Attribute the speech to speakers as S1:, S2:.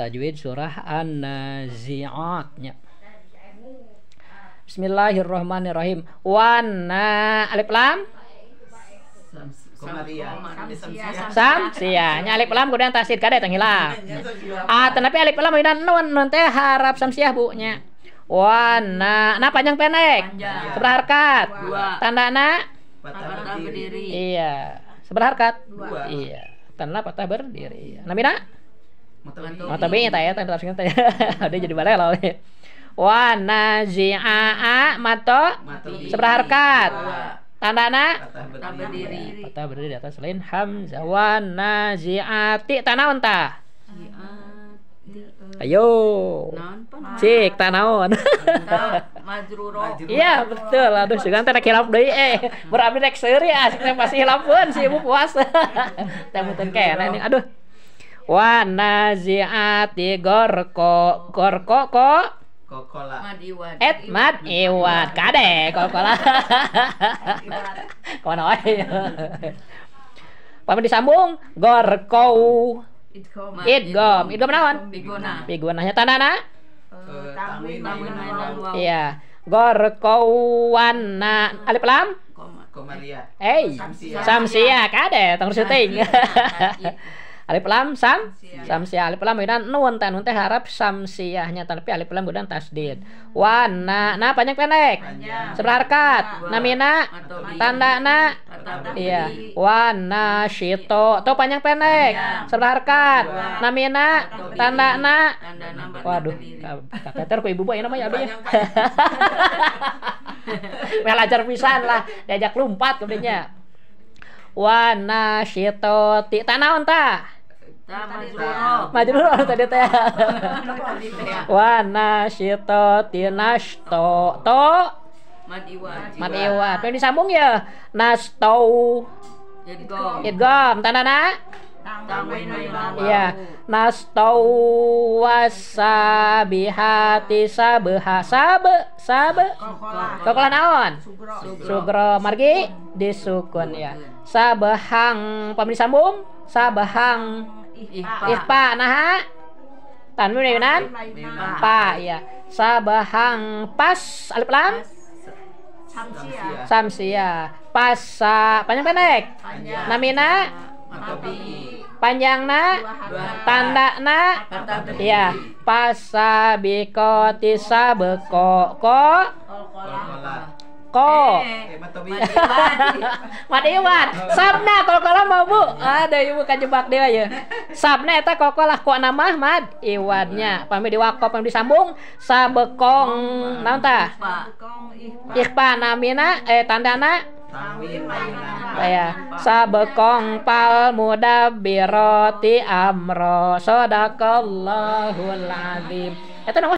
S1: tajwid surah an ya. Bismillahirrahmanirrahim. Wana alif lam Sam sia nya alif lam kudan tasir kada tang hilang. Ah tapi alif lam kudan nun nun teh harap sam sia bu nya. Wana, nah panjang pendek. Seberapa harkat? Tanda na? Patah berdiri. Iya. Seberapa harkat? Dua. Iya. Tanda patah berdiri. Namina? Mata ya tanya, tanya tafsirnya tanya. Ada jadi balai lah oleh. a a mato Seberah harkat? Tandana patah berdiri. berdiri di atas selain hamzah wa ti tanah entah. Ayo. Cik, tanaon. Iya, betul. Aduh, sekarang tanda kilap doi eh. Berabdi rek ah? masih asik teh si ibu puasa. Teh aduh wa naziati gorko gorko ko kokola et mat iwat kade kokola kono eh. paman disambung gorko It gom, it gom naon? Bigona. Bigonanya tanana? Eh, iya. Gorkowana alif lam? Komaria. Eh, Samsia. Samsia kade, tong syuting. alif lam sam samsiah alif lam dan nun nun teh harap samsiahnya tapi alif lam dan tasdid na nah panjang pendek sebelah harkat namina tanda na iya na shito tuh panjang pendek sebelah harkat namina tanda na waduh kapeter ku ibu bu ini namanya aduh ya melajar pisan lah diajak lompat kemudiannya wana shito ti tanaon ta Majrur tadi teh. Wana syito tinasto to mad iwa. Mad iwa. Pengen disambung ya. Nasto. Itgom, Idgom tanana. Iya, nastau wasabihati sabeha sabe sabe kokola naon sugro margi disukun ya sabehang pemirsa sambung sabehang Ihpa. Ihpa nah Tanwin ya, Yunan. Pa ya. Sabahang pas alif lam. Samsia. Samsia. Pasa panjang pendek. Namina. Panjang na, tanda na, ya, pasabiko tisa beko ko, Ko. Eh, Mat Iwan. Sabna kokola mau bu. Ada ibu bukan jebak dewa ya. Sabna eta kokolah ko nama Mat Iwannya. Iya. Pami diwakop pami disambung sabekong naon ta? Ikhpa namina eh tandana Ya, sabekong pal muda biroti amro sodakallahul azim. Itu